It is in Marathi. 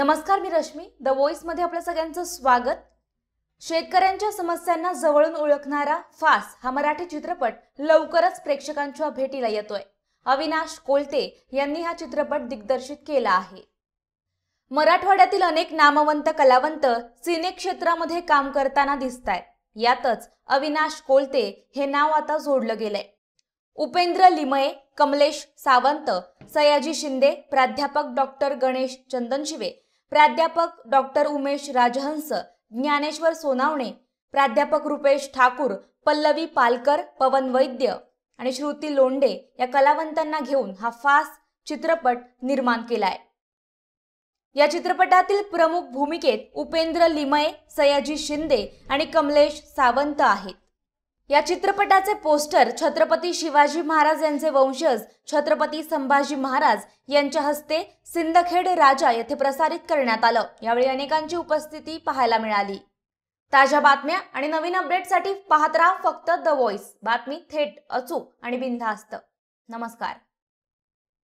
नमस्कार मी रश्मी द मध्ये आपल्या सगळ्यांचं स्वागत शेतकऱ्यांच्या समस्यांना जवळून ओळखणारा फास हा मराठी चित्रपट लवकरच प्रेक्षकांच्या भेटीला येतोय अविनाश कोलते यांनी हा चित्रपट दिग्दर्शित केला आहे मराठवाड्यातील अनेक नामवंत कलावंत सिने क्षेत्रामध्ये काम करताना दिसत यातच अविनाश कोलते हे नाव आता जोडलं गेलंय उपेंद्र लिमये कमलेश सावंत सयाजी शिंदे प्राध्यापक डॉक्टर गणेश चंदनशिवे प्राध्यापक डॉक्टर उमेश राजहंस ज्ञानेश्वर सोनावणे प्राध्यापक रुपेश ठाकूर पल्लवी पालकर पवन वैद्य आणि श्रुती लोंडे या कलावंतांना घेऊन हा फास चित्रपट निर्माण केलाय या चित्रपटातील प्रमुख भूमिकेत उपेंद्र लिमये सयाजी शिंदे आणि कमलेश सावंत आहेत या चित्रपटाचे पोस्टर छत्रपती शिवाजी महाराज यांचे वंशज छत्रपती संभाजी महाराज यांच्या हस्ते सिंदखेड राजा येथे प्रसारित करण्यात आलं यावेळी अनेकांची उपस्थिती पाहायला मिळाली ताज्या बातम्या आणि नवीन अपडेटसाठी पाहत राहा फक्त द व्हॉइस बातमी थेट अचूक आणि बिनधास्त नमस्कार